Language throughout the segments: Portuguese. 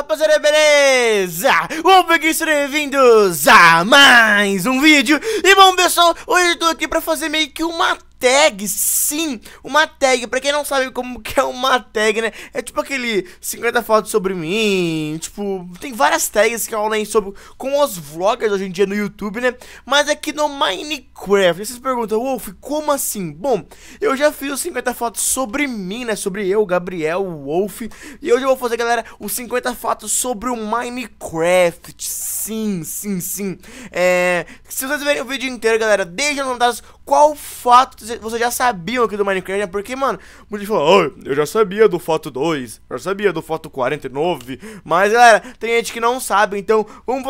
rapaziada, beleza? Vamos aqui, bem-vindos a mais um vídeo E bom, pessoal, hoje eu tô aqui pra fazer meio que uma tag, sim, uma tag. Pra quem não sabe como que é uma tag, né? É tipo aquele 50 fotos sobre mim, tipo, tem várias tags que falam sobre com os vloggers hoje em dia no YouTube, né? Mas aqui é no Minecraft, vocês perguntam, Wolf, como assim? Bom, eu já fiz 50 fotos sobre mim, né? Sobre eu, Gabriel, Wolf. E hoje eu vou fazer, galera, os 50 fatos sobre o Minecraft. Sim, sim, sim. É, se vocês verem o vídeo inteiro, galera, deixa nos comentários qual fato vocês já sabiam aqui do Minecraft, né? Porque, mano, muita gente falou, eu já sabia do Foto 2, já sabia do Foto 49, mas, galera, tem gente que não sabe, então vamos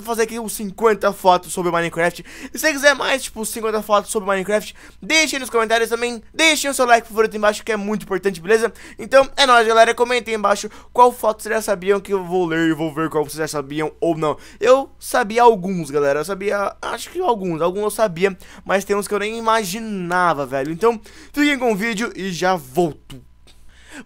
fazer aqui uns 50 fotos sobre Minecraft. E se você quiser mais, tipo, 50 fotos sobre Minecraft, deixem nos comentários também, deixem o seu like favorito embaixo, que é muito importante, beleza? Então, é nóis, galera, comentem embaixo qual foto vocês já sabiam que eu vou ler e vou ver qual vocês já sabiam ou não. Eu sabia alguns, galera, eu sabia, acho que alguns, alguns eu sabia, mas tem uns que eu nem imaginava velho. Então, fiquem com o vídeo e já volto.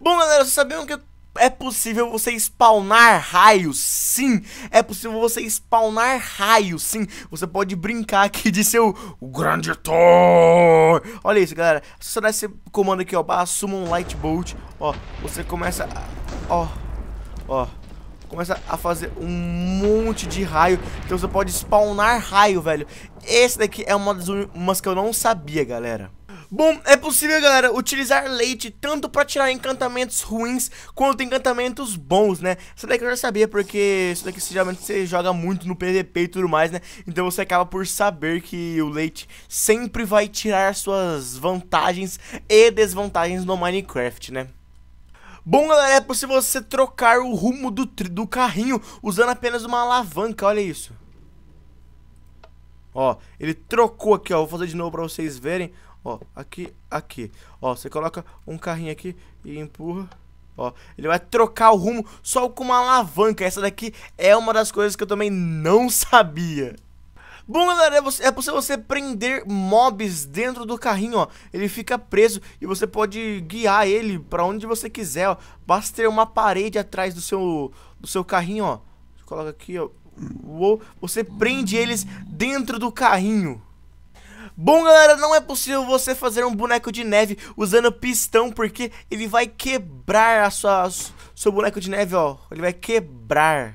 Bom, galera, vocês sabiam que é possível você spawnar raios, sim. É possível você spawnar raios, sim. Você pode brincar aqui de seu grande Thor. Olha isso, galera. Só dá esse comando aqui, ó. Barra Summon Light Bolt. Ó, você começa... Ó, ó começa a fazer um monte de raio. Então você pode spawnar raio, velho. Esse daqui é uma das umas que eu não sabia, galera. Bom, é possível, galera, utilizar leite tanto para tirar encantamentos ruins quanto encantamentos bons, né? Isso daqui eu já sabia, porque isso daqui geralmente você joga muito no PVP e tudo mais, né? Então você acaba por saber que o leite sempre vai tirar suas vantagens e desvantagens no Minecraft, né? Bom, galera, é possível você trocar o rumo do, do carrinho usando apenas uma alavanca, olha isso. Ó, ele trocou aqui, ó, vou fazer de novo pra vocês verem. Ó, aqui, aqui. Ó, você coloca um carrinho aqui e empurra. Ó, ele vai trocar o rumo só com uma alavanca. Essa daqui é uma das coisas que eu também não sabia. Bom, galera, é, você, é possível você prender mobs dentro do carrinho, ó. Ele fica preso e você pode guiar ele pra onde você quiser, ó. Basta ter uma parede atrás do seu, do seu carrinho, ó. Coloca aqui, ó. Uou. Você prende eles dentro do carrinho. Bom, galera, não é possível você fazer um boneco de neve usando pistão, porque ele vai quebrar a sua, seu boneco de neve, ó. Ele vai quebrar.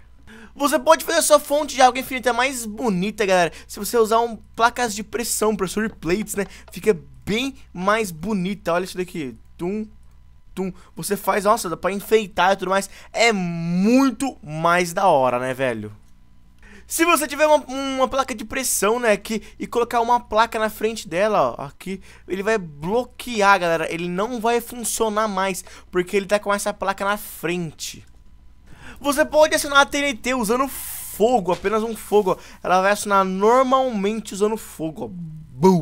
Você pode fazer a sua fonte de água infinita é mais bonita, galera. Se você usar um placas de pressão, pressure plates, né? Fica bem mais bonita. Olha isso daqui. Tum, tum. Você faz, nossa, dá pra enfeitar e tudo mais. É muito mais da hora, né, velho? Se você tiver uma, uma, placa de pressão, né, aqui, e colocar uma placa na frente dela, ó, aqui, ele vai bloquear, galera. Ele não vai funcionar mais, porque ele tá com essa placa na frente. Você pode acionar a TNT usando fogo, apenas um fogo. Ó. Ela vai acionar normalmente usando fogo. Ó. Boom!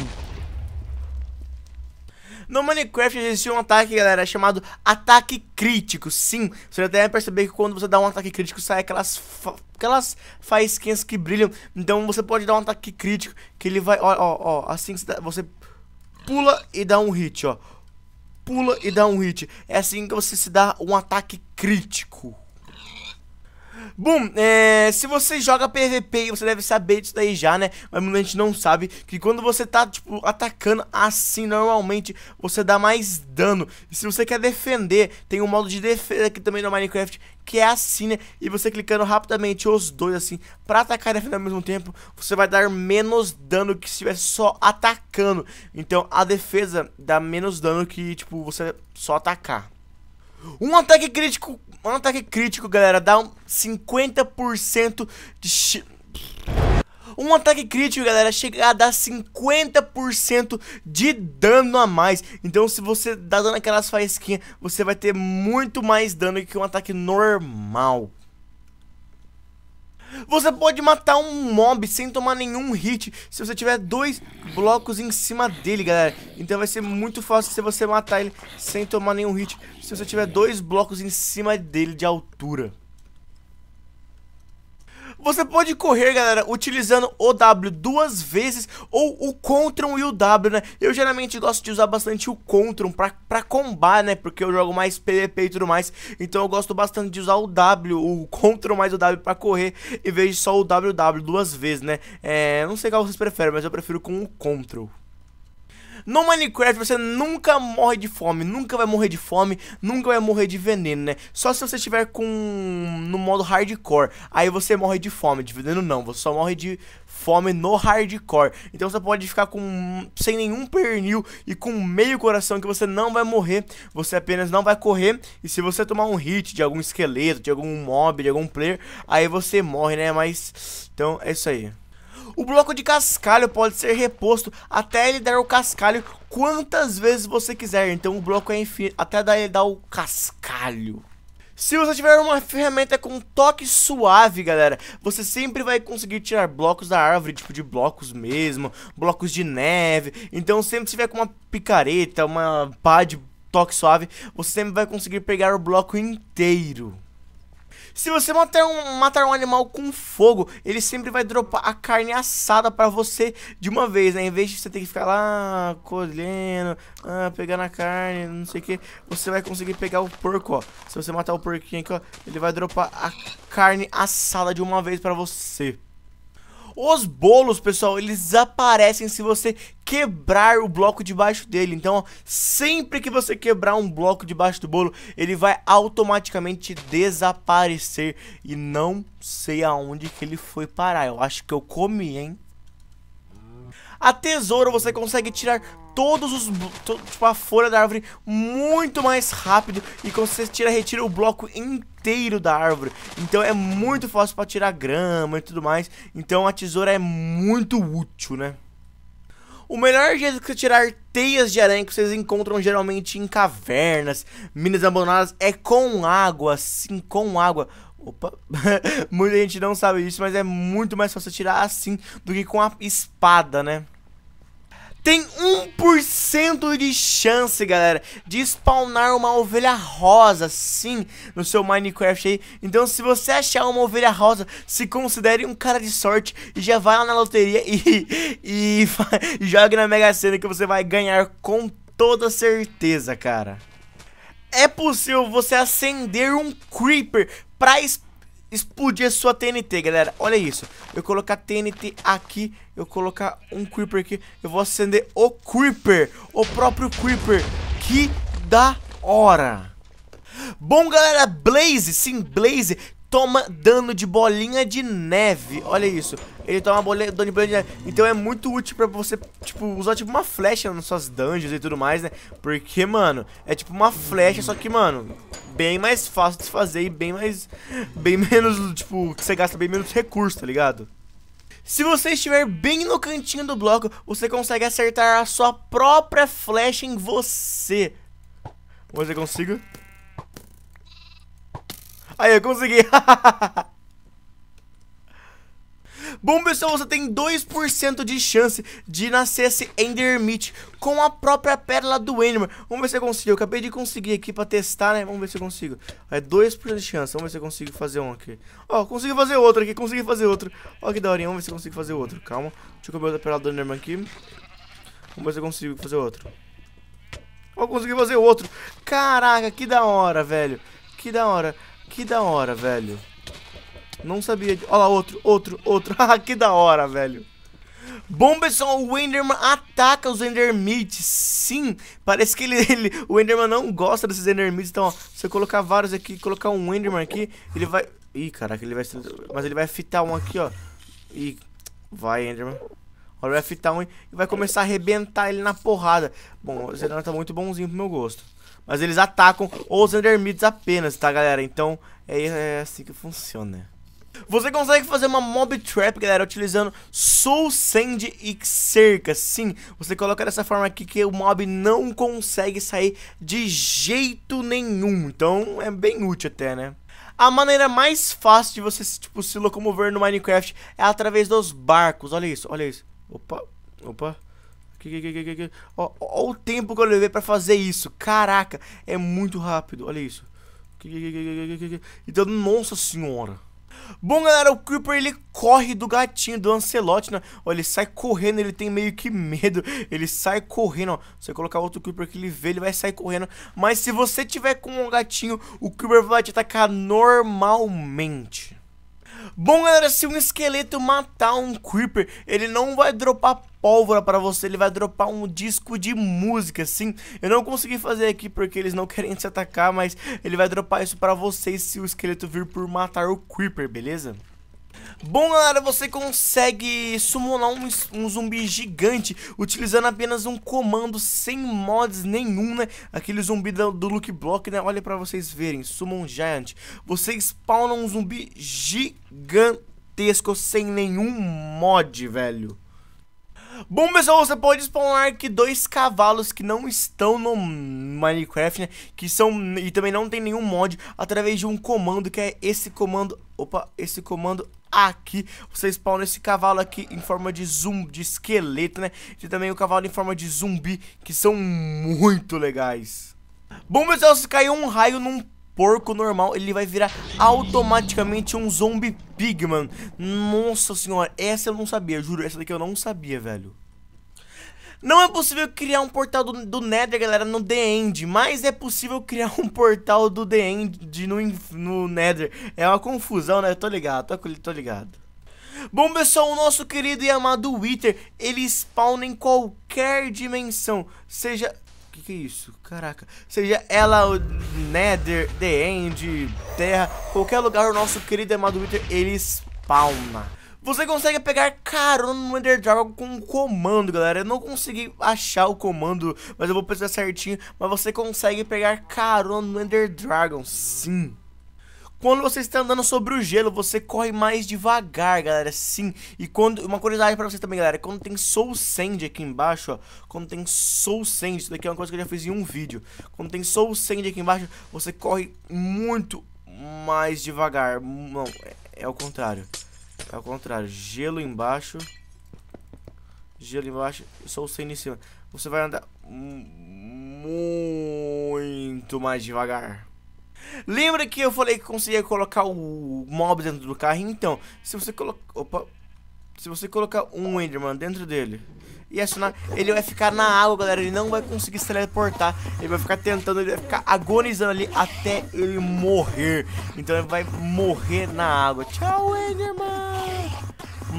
No Minecraft existia um ataque, galera, chamado ataque crítico. Sim, você deve perceber que quando você dá um ataque crítico, sai aquelas, fa aquelas faísquinhas que brilham. Então você pode dar um ataque crítico, que ele vai... Ó, ó, ó, assim você, dá, você pula e dá um hit, ó. Pula e dá um hit. É assim que você se dá um ataque crítico. Bom, é, eh, se você joga PVP, você deve saber disso daí já, né? Mas muita gente não sabe que quando você tá, tipo, atacando assim, normalmente, você dá mais dano. E se você quer defender, tem um modo de defesa aqui também no Minecraft, que é assim, né? E você clicando rapidamente os dois, assim, pra atacar e defender ao mesmo tempo, você vai dar menos dano que se estivesse só atacando. Então, a defesa dá menos dano que, tipo, você só atacar. Um ataque crítico. Um ataque crítico, galera, dá um 50% de. Um ataque crítico, galera, chega a dar 50% de dano a mais. Então, se você dá dando aquelas faísquinhas, você vai ter muito mais dano que um ataque normal. Você pode matar um mob sem tomar nenhum hit se você tiver dois blocos em cima dele, galera. Então vai ser muito fácil se você matar ele sem tomar nenhum hit se você tiver dois blocos em cima dele de altura. Você pode correr, galera, utilizando o W duas vezes ou o Ctrl e o W, né? Eu geralmente gosto de usar bastante o Ctrl pra, pra combar, né? Porque eu jogo mais PVP e tudo mais. Então eu gosto bastante de usar o W, o Ctrl mais o W pra correr, em vez de só o WW duas vezes, né? É, não sei qual vocês preferem, mas eu prefiro com o Ctrl. No Minecraft você nunca morre de fome, nunca vai morrer de fome, nunca vai morrer de veneno, né? Só se você estiver com no modo hardcore, aí você morre de fome, de veneno não, você só morre de fome no hardcore. Então você pode ficar com sem nenhum pernil e com meio coração que você não vai morrer, você apenas não vai correr e se você tomar um hit de algum esqueleto, de algum mob, de algum player, aí você morre, né? Mas então é isso aí. O bloco de cascalho pode ser reposto até ele dar o cascalho quantas vezes você quiser. Então o bloco é infinito, até ele dar o cascalho. Se você tiver uma ferramenta com toque suave, galera, você sempre vai conseguir tirar blocos da árvore, tipo de blocos mesmo, blocos de neve. Então sempre se tiver com uma picareta, uma pá de toque suave, você sempre vai conseguir pegar o bloco inteiro. Se você matar um, matar um animal com fogo, ele sempre vai dropar a carne assada pra você de uma vez, né? Em vez de você ter que ficar lá colhendo, ah, pegando a carne, não sei o que, você vai conseguir pegar o porco, ó. Se você matar o porquinho aqui, ó, ele vai dropar a carne assada de uma vez pra você. Os bolos, pessoal, eles desaparecem se você quebrar o bloco debaixo dele. Então, ó, sempre que você quebrar um bloco debaixo do bolo, ele vai automaticamente desaparecer. E não sei aonde que ele foi parar. Eu acho que eu comi, hein? A tesoura você consegue tirar todos os... To, tipo, a folha da árvore muito mais rápido. E quando você tira, retira o bloco inteiro da árvore. Então é muito fácil para tirar grama e tudo mais. Então a tesoura é muito útil, né? O melhor jeito de tirar teias de aranha que vocês encontram geralmente em cavernas, minas abandonadas, é com água, sim, com água. Opa, muita gente não sabe isso, mas é muito mais fácil tirar assim do que com a espada, né? tem 1% de chance, galera, de spawnar uma ovelha rosa, sim, no seu Minecraft aí. Então, se você achar uma ovelha rosa, se considere um cara de sorte e já vai lá na loteria e, e, e jogue na Mega Sena que você vai ganhar com toda certeza, cara. É possível você acender um Creeper pra spawnar explodir sua TNT, galera. Olha isso. Eu colocar TNT aqui, eu colocar um Creeper aqui. Eu vou acender o Creeper, o próprio Creeper. Que da hora! Bom, galera, Blaze, sim, Blaze toma dano de bolinha de neve. Olha isso. Ele toma bolinha, dano de bolinha de neve. Então é muito útil pra você, tipo, usar tipo uma flecha nas suas dungeons e tudo mais, né? Porque, mano, é tipo uma flecha, só que, mano, bem mais fácil de se fazer e bem mais... Bem menos, tipo, que você gasta bem menos recurso, tá ligado? Se você estiver bem no cantinho do bloco, você consegue acertar a sua própria flecha em você. Vamos ver se eu consigo. Aí, eu consegui. Bom, pessoal, você tem 2% de chance de nascer esse Endermite com a própria pérola do Enderman. Vamos ver se eu consigo. Eu acabei de conseguir aqui pra testar, né? Vamos ver se eu consigo. É 2% de chance. Vamos ver se eu consigo fazer um aqui. Ó, consegui fazer outro aqui. Consegui fazer outro. Ó, que daorinha. Vamos ver se eu consigo fazer outro. Calma. Deixa eu comer outra pérola do Enderman aqui. Vamos ver se eu consigo fazer outro. Ó, consegui fazer outro. Caraca, que da hora, velho. Que da hora. Que da hora, velho. Não sabia. De... Olha lá, outro, outro, outro. Ah, que da hora, velho. Bom, pessoal, o Enderman ataca os Endermites. Sim, parece que ele, ele, o Enderman não gosta desses Endermites. Então, ó, se eu colocar vários aqui, colocar um Enderman aqui, ele vai... Ih, caraca, ele vai... Mas ele vai fitar um aqui, ó. Ih, vai, Enderman. O Ref tá um e vai começar a arrebentar ele na porrada. Bom, o Zenor tá muito bonzinho pro meu gosto. Mas eles atacam os Endermids apenas, tá, galera? Então, é, é assim que funciona. Você consegue fazer uma mob trap, galera, utilizando Soul Sand e Cerca. Sim, você coloca dessa forma aqui que o mob não consegue sair de jeito nenhum. Então, é bem útil até, né? A maneira mais fácil de você tipo, se locomover no Minecraft é através dos barcos. Olha isso, olha isso. Opa, opa. Ó, ó, o tempo que eu levei pra fazer isso. Caraca, é muito rápido. Olha isso. Então, nossa senhora. Bom, galera, o Creeper, ele corre do gatinho, do Ancelotti, né? Ó, ele sai correndo, ele tem meio que medo, ele sai correndo, ó. Se eu colocar outro Creeper que ele vê, ele vai sair correndo. Mas se você tiver com um gatinho, o Creeper vai te atacar normalmente. Bom, galera, se um esqueleto matar um Creeper, ele não vai dropar pólvora para você, ele vai dropar um disco de música, sim. Eu não consegui fazer aqui porque eles não querem se atacar, mas ele vai dropar isso para vocês se o esqueleto vir por matar o Creeper, beleza? Bom, galera, você consegue summonar um, um, zumbi gigante utilizando apenas um comando sem mods nenhum, né? Aquele zumbi do, do look block, né? Olha pra vocês verem, summon giant. Você spawna um zumbi gigantesco sem nenhum mod, velho. Bom, pessoal, você pode spawnar aqui dois cavalos que não estão no Minecraft, né? Que são... e também não tem nenhum mod, através de um comando, que é esse comando... Opa, esse comando aqui. Você spawna esse cavalo aqui em forma de zumbi, de esqueleto, né? E também o cavalo em forma de zumbi, que são muito legais. Bom, pessoal, se caiu um raio num porco normal, ele vai virar automaticamente um zombie pigman. Nossa senhora, essa eu não sabia, juro, essa daqui eu não sabia, velho. Não é possível criar um portal do, do Nether, galera, no The End, mas é possível criar um portal do The End no, no Nether. É uma confusão, né? tô ligado, tô, tô ligado. Bom, pessoal, o nosso querido e amado Wither, ele spawna em qualquer dimensão, seja... O que, que é isso? Caraca. Seja ela, o Nether, The End, Terra, qualquer lugar, o nosso querido e amado Wither, ele spawna. Você consegue pegar carona no Ender Dragon com um comando, galera. Eu não consegui achar o comando, mas eu vou pesquisar certinho. Mas você consegue pegar carona no Ender Dragon, sim. Quando você está andando sobre o gelo, você corre mais devagar, galera, sim. E quando, uma curiosidade pra você também, galera, quando tem Soul Sand aqui embaixo, ó, quando tem Soul Sand, isso daqui é uma coisa que eu já fiz em um vídeo. Quando tem Soul Sand aqui embaixo, você corre muito mais devagar. Não, é, é o contrário. É ao contrário. Gelo embaixo. Gelo embaixo. Sou sendo em cima. Você vai andar muito mais devagar. Lembra que eu falei que conseguia colocar o mob dentro do carro? Então, se você colocar... Opa. Se você colocar um Enderman dentro dele e acionar, ele vai ficar na água, galera. Ele não vai conseguir se teleportar. Ele vai ficar tentando, ele vai ficar agonizando ali até ele morrer. Então ele vai morrer na água. Tchau, Enderman!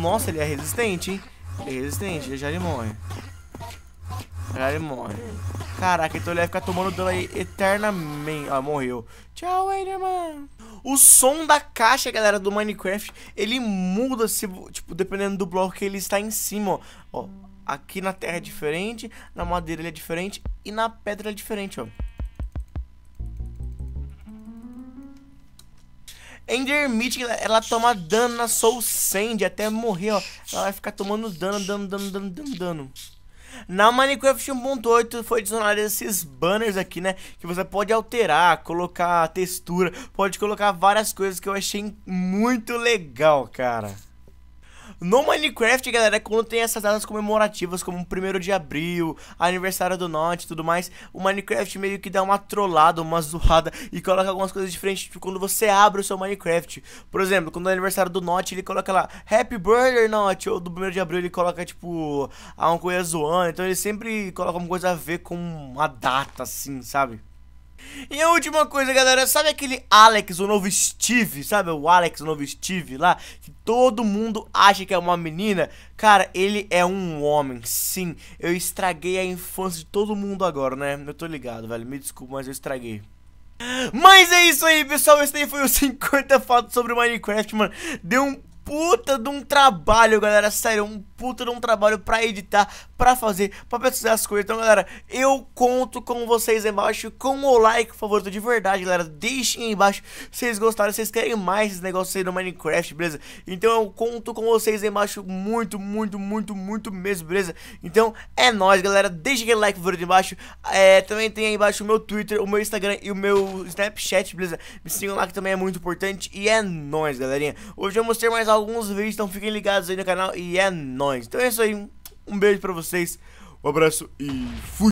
Nossa, ele é resistente, hein? Ele é resistente, já, ele morre. Já ele morre. Caraca, então ele vai ficar tomando dano aí eternamente. Ah, morreu. Tchau, Enderman. O som da caixa, galera, do Minecraft, ele muda, se, tipo, dependendo do bloco que ele está em cima, ó. ó aqui na terra é diferente, na madeira ele é diferente e na pedra é diferente, ó. Ender Mythic, ela toma dano na Soul Sand até morrer, ó. Ela vai ficar tomando dano, dano, dano, dano, dano, dano. Na Minecraft 1.8 foi adicionado esses banners aqui, né? Que você pode alterar, colocar textura, pode colocar várias coisas que eu achei muito legal, cara. No Minecraft, galera, é quando tem essas datas comemorativas, como 1 de abril, aniversário do Note e tudo mais, o Minecraft meio que dá uma trollada, uma zoada e coloca algumas coisas diferentes tipo, quando você abre o seu Minecraft. Por exemplo, quando é aniversário do Note, ele coloca lá Happy Birthday Note, ou do 1 de abril ele coloca, tipo, alguma coisa zoando. Então ele sempre coloca alguma coisa a ver com uma data, assim, sabe? E a última coisa, galera, sabe aquele Alex, o novo Steve, sabe? O Alex, o novo Steve lá, que todo mundo acha que é uma menina. Cara, ele é um homem, sim. Eu estraguei a infância de todo mundo agora, né? Eu tô ligado, velho. Me desculpa, mas eu estraguei. Mas é isso aí, pessoal. Esse daí foi o 50 fatos sobre Minecraft, mano. Deu um puta de um trabalho, galera. Sério, um puta de um trabalho pra editar, pra fazer, pra pesquisar as coisas. Então, galera, eu conto com vocês embaixo, com o like favorito de verdade, galera. Deixem aí embaixo se vocês gostaram, se vocês querem mais esses negócios aí no Minecraft, beleza? Então eu conto com vocês aí embaixo muito, muito, muito, muito mesmo, beleza? Então é nóis, galera. Deixem aquele like favorito embaixo. É, também tem aí embaixo o meu Twitter, o meu Instagram e o meu Snapchat, beleza? Me sigam lá que também é muito importante. E é nóis, galerinha. Hoje eu mostrei mais alguns vídeos, então fiquem ligados aí no canal. E é nóis. Então é isso aí. Um beijo para vocês. Um abraço e fui!